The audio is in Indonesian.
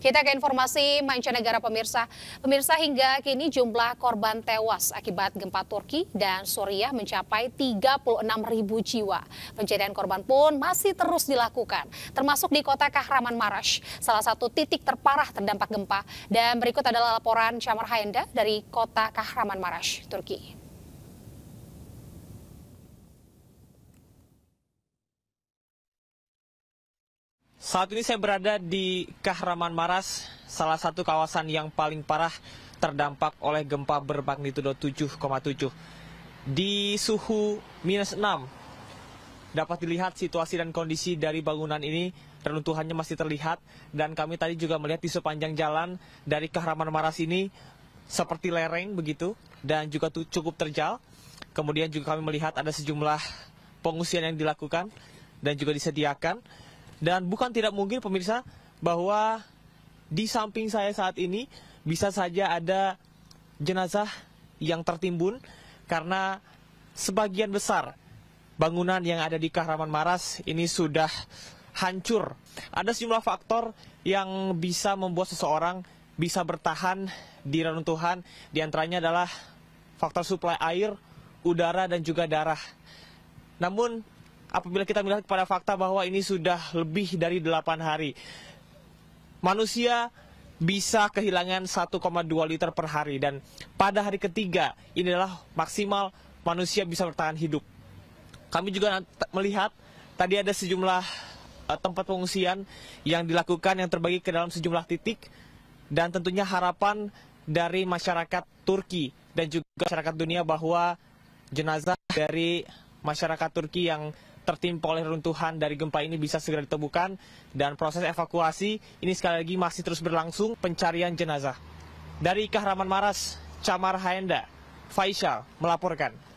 Kita ke informasi mancanegara pemirsa. Pemirsa hingga kini jumlah korban tewas akibat gempa Turki dan Suriah mencapai 36 ribu jiwa. Pencarian korban pun masih terus dilakukan, termasuk di kota Kahraman Marash, salah satu titik terparah terdampak gempa. Dan berikut adalah laporan Camar Hayenda dari kota Kahraman Marash, Turki. Saat ini saya berada di Kahraman Maras, salah satu kawasan yang paling parah terdampak oleh gempa bermagnitudo 7,7. Di suhu minus 6, dapat dilihat situasi dan kondisi dari bangunan ini, reruntuhannya masih terlihat, dan kami tadi juga melihat di sepanjang jalan dari Kahraman Maras ini, seperti lereng begitu, dan juga cukup terjal. Kemudian juga kami melihat ada sejumlah pengungsian yang dilakukan dan juga disediakan dan bukan tidak mungkin pemirsa bahwa di samping saya saat ini bisa saja ada jenazah yang tertimbun karena sebagian besar bangunan yang ada di Kahraman Maras ini sudah hancur. Ada sejumlah faktor yang bisa membuat seseorang bisa bertahan di reruntuhan, diantaranya adalah faktor suplai air, udara, dan juga darah. Namun apabila kita melihat kepada fakta bahwa ini sudah lebih dari 8 hari. Manusia bisa kehilangan 1,2 liter per hari dan pada hari ketiga ini adalah maksimal manusia bisa bertahan hidup. Kami juga melihat tadi ada sejumlah eh, tempat pengungsian yang dilakukan yang terbagi ke dalam sejumlah titik dan tentunya harapan dari masyarakat Turki dan juga masyarakat dunia bahwa jenazah dari masyarakat Turki yang tertimpa oleh runtuhan dari gempa ini bisa segera ditemukan dan proses evakuasi ini sekali lagi masih terus berlangsung pencarian jenazah. Dari Kahraman Maras, Camar Haenda, Faisal melaporkan.